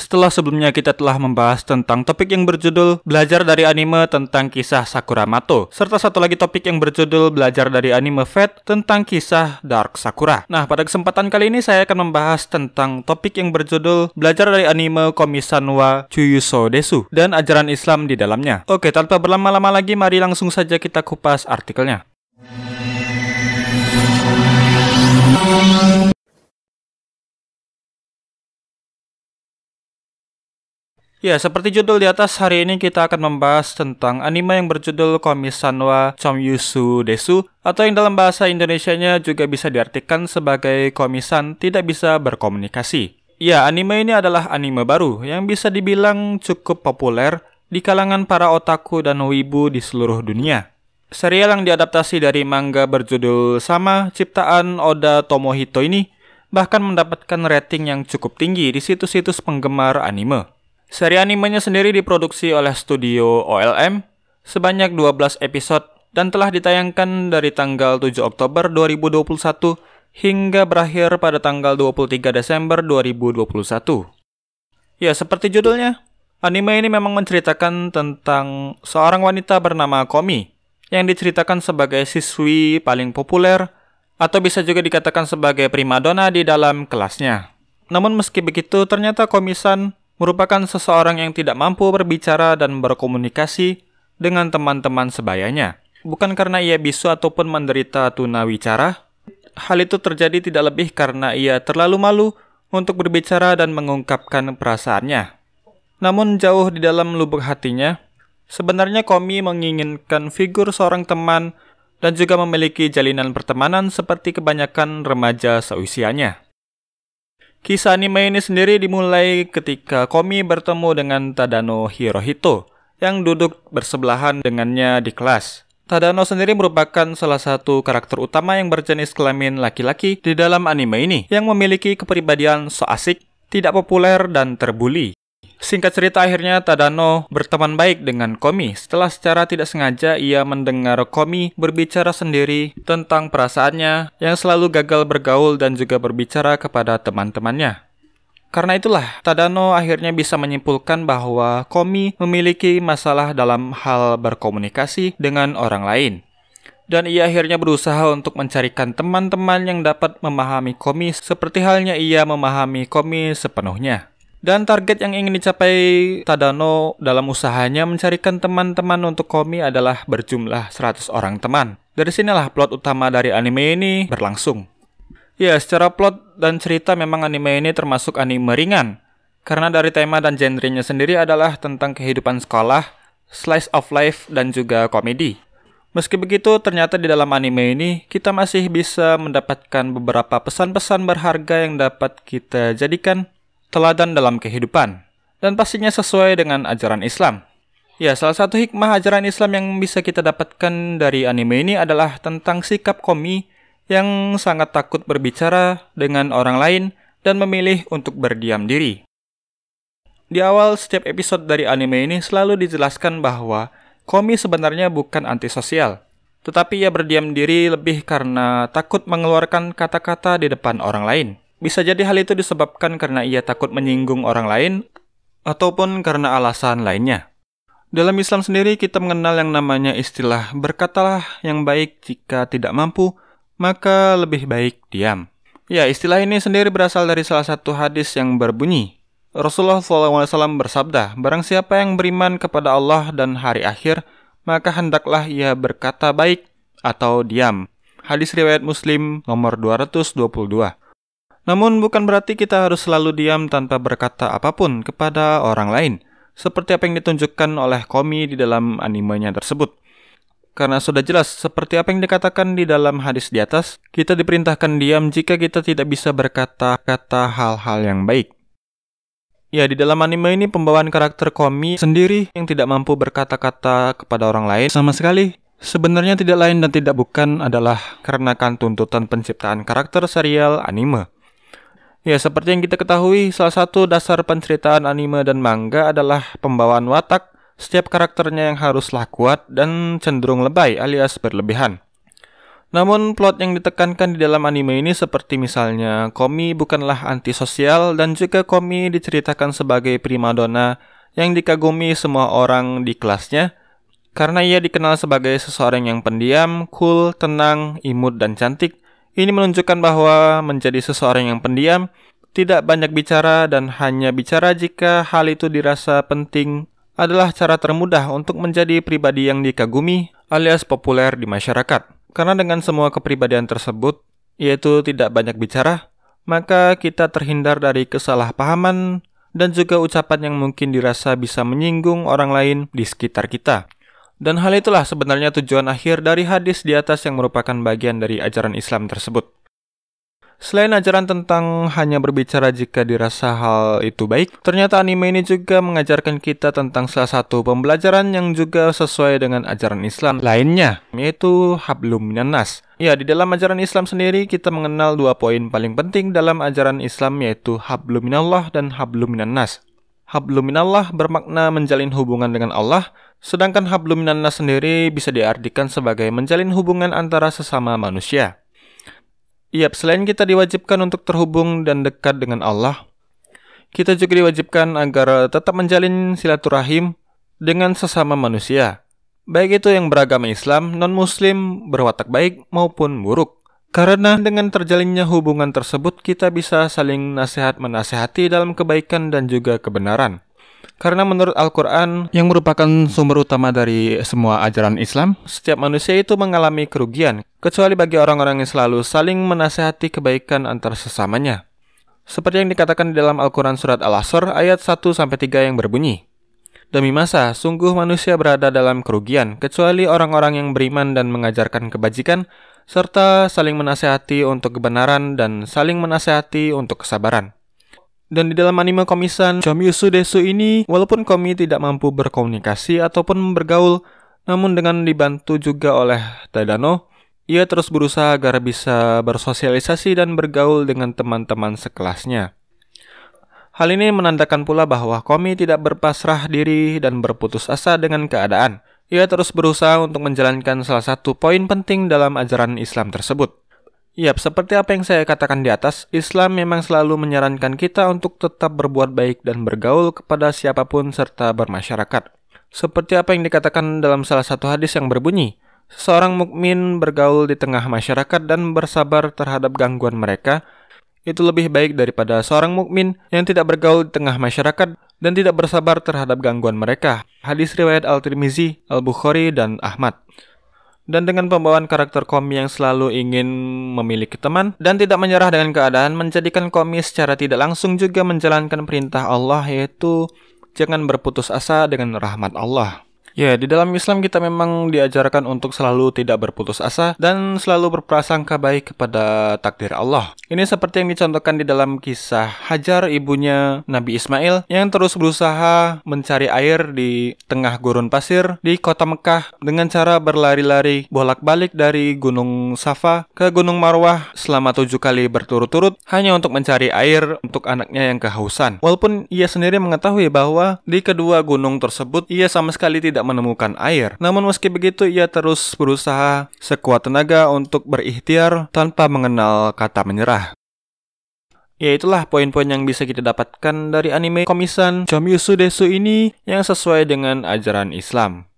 Setelah sebelumnya kita telah membahas tentang topik yang berjudul Belajar dari Anime tentang kisah Sakura Matto, serta satu lagi topik yang berjudul Belajar dari Anime Fate tentang kisah Dark Sakura. Nah, pada kesempatan kali ini saya akan membahas tentang topik yang berjudul Belajar dari Anime Komisanwa Chuyuso Desu dan ajaran Islam di dalamnya. Oke, tanpa berlama-lama lagi, mari langsung saja kita kupas artikelnya. Ya, seperti judul di atas, hari ini kita akan membahas tentang anime yang berjudul Komisanwa Chomyusu Desu atau yang dalam bahasa Indonesianya juga bisa diartikan sebagai komisan tidak bisa berkomunikasi. Ya, anime ini adalah anime baru yang bisa dibilang cukup populer di kalangan para otaku dan wibu di seluruh dunia. Serial yang diadaptasi dari manga berjudul sama ciptaan Oda Tomohito ini bahkan mendapatkan rating yang cukup tinggi di situs-situs penggemar anime. Seri animenya sendiri diproduksi oleh studio OLM sebanyak 12 episode dan telah ditayangkan dari tanggal 7 Oktober 2021 hingga berakhir pada tanggal 23 Desember 2021. Ya, seperti judulnya, anime ini memang menceritakan tentang seorang wanita bernama Komi yang diceritakan sebagai siswi paling populer atau bisa juga dikatakan sebagai primadona di dalam kelasnya. Namun meski begitu, ternyata Komisan merupakan seseorang yang tidak mampu berbicara dan berkomunikasi dengan teman-teman sebayanya. Bukan karena ia bisu ataupun menderita tunawicara, hal itu terjadi tidak lebih karena ia terlalu malu untuk berbicara dan mengungkapkan perasaannya. Namun jauh di dalam lubuk hatinya, sebenarnya Komi menginginkan figur seorang teman dan juga memiliki jalinan pertemanan seperti kebanyakan remaja seusianya. Kisah anime ini sendiri dimulai ketika Komi bertemu dengan Tadano Hirohito yang duduk bersebelahan dengannya di kelas. Tadano sendiri merupakan salah satu karakter utama yang berjenis kelamin laki-laki di dalam anime ini yang memiliki kepribadian so asik, tidak populer, dan terbuli. Singkat cerita akhirnya Tadano berteman baik dengan Komi setelah secara tidak sengaja ia mendengar Komi berbicara sendiri tentang perasaannya yang selalu gagal bergaul dan juga berbicara kepada teman-temannya. Karena itulah, Tadano akhirnya bisa menyimpulkan bahwa Komi memiliki masalah dalam hal berkomunikasi dengan orang lain. Dan ia akhirnya berusaha untuk mencarikan teman-teman yang dapat memahami Komi seperti halnya ia memahami Komi sepenuhnya. Dan target yang ingin dicapai Tadano dalam usahanya mencarikan teman-teman untuk Komi adalah berjumlah 100 orang teman. Dari sinilah plot utama dari anime ini berlangsung. Ya, secara plot dan cerita memang anime ini termasuk anime ringan. Karena dari tema dan genrenya sendiri adalah tentang kehidupan sekolah, slice of life, dan juga komedi. Meski begitu, ternyata di dalam anime ini kita masih bisa mendapatkan beberapa pesan-pesan berharga yang dapat kita jadikan teladan dalam kehidupan, dan pastinya sesuai dengan ajaran Islam. Ya, salah satu hikmah ajaran Islam yang bisa kita dapatkan dari anime ini adalah tentang sikap Komi yang sangat takut berbicara dengan orang lain dan memilih untuk berdiam diri. Di awal setiap episode dari anime ini selalu dijelaskan bahwa Komi sebenarnya bukan antisosial, tetapi ia berdiam diri lebih karena takut mengeluarkan kata-kata di depan orang lain. Bisa jadi hal itu disebabkan karena ia takut menyinggung orang lain ataupun karena alasan lainnya. Dalam Islam sendiri kita mengenal yang namanya istilah berkatalah yang baik jika tidak mampu, maka lebih baik diam. Ya, istilah ini sendiri berasal dari salah satu hadis yang berbunyi, Rasulullah SAW bersabda, Barang siapa yang beriman kepada Allah dan hari akhir, maka hendaklah ia berkata baik atau diam. Hadis riwayat Muslim nomor 222. Namun bukan berarti kita harus selalu diam tanpa berkata apapun kepada orang lain, seperti apa yang ditunjukkan oleh Komi di dalam animenya tersebut. Karena sudah jelas, seperti apa yang dikatakan di dalam hadis di atas, kita diperintahkan diam jika kita tidak bisa berkata-kata hal-hal yang baik. Ya, di dalam anime ini pembawaan karakter Komi sendiri yang tidak mampu berkata-kata kepada orang lain sama sekali. Sebenarnya tidak lain dan tidak bukan adalah karenakan tuntutan penciptaan karakter serial anime. Ya, seperti yang kita ketahui, salah satu dasar penceritaan anime dan manga adalah pembawaan watak, setiap karakternya yang haruslah kuat dan cenderung lebay alias berlebihan. Namun plot yang ditekankan di dalam anime ini seperti misalnya Komi bukanlah antisosial dan juga Komi diceritakan sebagai primadona yang dikagumi semua orang di kelasnya karena ia dikenal sebagai seseorang yang pendiam, cool, tenang, imut, dan cantik ini menunjukkan bahwa menjadi seseorang yang pendiam, tidak banyak bicara dan hanya bicara jika hal itu dirasa penting adalah cara termudah untuk menjadi pribadi yang dikagumi alias populer di masyarakat. Karena dengan semua kepribadian tersebut, yaitu tidak banyak bicara, maka kita terhindar dari kesalahpahaman dan juga ucapan yang mungkin dirasa bisa menyinggung orang lain di sekitar kita. Dan hal itulah sebenarnya tujuan akhir dari hadis di atas yang merupakan bagian dari ajaran Islam tersebut. Selain ajaran tentang hanya berbicara jika dirasa hal itu baik, ternyata anime ini juga mengajarkan kita tentang salah satu pembelajaran yang juga sesuai dengan ajaran Islam lainnya, yaitu hablum minanas. Ya, di dalam ajaran Islam sendiri kita mengenal dua poin paling penting dalam ajaran Islam yaitu hablum minallah dan hablum minanas. Hablum minallah bermakna menjalin hubungan dengan Allah, Sedangkan hablum sendiri bisa diartikan sebagai menjalin hubungan antara sesama manusia. Yap, selain kita diwajibkan untuk terhubung dan dekat dengan Allah, kita juga diwajibkan agar tetap menjalin silaturahim dengan sesama manusia, baik itu yang beragama Islam, non-muslim, berwatak baik maupun buruk. Karena dengan terjalinnya hubungan tersebut kita bisa saling nasihat menasehati dalam kebaikan dan juga kebenaran. Karena menurut Al-Quran yang merupakan sumber utama dari semua ajaran Islam, setiap manusia itu mengalami kerugian, kecuali bagi orang-orang yang selalu saling menasehati kebaikan antar sesamanya. Seperti yang dikatakan di dalam Al-Quran Surat Al-Asr ayat 1-3 yang berbunyi, Demi masa, sungguh manusia berada dalam kerugian, kecuali orang-orang yang beriman dan mengajarkan kebajikan, serta saling menasehati untuk kebenaran dan saling menasehati untuk kesabaran. Dan di dalam anime komisan Chomyusu Desu ini, walaupun Komi tidak mampu berkomunikasi ataupun bergaul, namun dengan dibantu juga oleh Tadano, ia terus berusaha agar bisa bersosialisasi dan bergaul dengan teman-teman sekelasnya. Hal ini menandakan pula bahwa Komi tidak berpasrah diri dan berputus asa dengan keadaan. Ia terus berusaha untuk menjalankan salah satu poin penting dalam ajaran Islam tersebut, Yap, seperti apa yang saya katakan di atas, Islam memang selalu menyarankan kita untuk tetap berbuat baik dan bergaul kepada siapapun serta bermasyarakat. Seperti apa yang dikatakan dalam salah satu hadis yang berbunyi, seorang mukmin bergaul di tengah masyarakat dan bersabar terhadap gangguan mereka, itu lebih baik daripada seorang mukmin yang tidak bergaul di tengah masyarakat dan tidak bersabar terhadap gangguan mereka. Hadis riwayat Al-Tirmizi, Al-Bukhari, dan Ahmad. Dan dengan pembawaan karakter Komi yang selalu ingin memiliki teman dan tidak menyerah dengan keadaan menjadikan Komi secara tidak langsung juga menjalankan perintah Allah yaitu jangan berputus asa dengan rahmat Allah. Ya, di dalam Islam kita memang diajarkan untuk selalu tidak berputus asa dan selalu berprasangka baik kepada takdir Allah. Ini seperti yang dicontohkan di dalam kisah Hajar ibunya Nabi Ismail yang terus berusaha mencari air di tengah gurun pasir di kota Mekah dengan cara berlari-lari bolak-balik dari Gunung Safa ke Gunung Marwah selama tujuh kali berturut-turut hanya untuk mencari air untuk anaknya yang kehausan. Walaupun ia sendiri mengetahui bahwa di kedua gunung tersebut ia sama sekali tidak menemukan air. Namun meski begitu ia terus berusaha sekuat tenaga untuk berikhtiar tanpa mengenal kata menyerah. Ya itulah poin-poin yang bisa kita dapatkan dari anime komisan Chomyu Desu ini yang sesuai dengan ajaran Islam.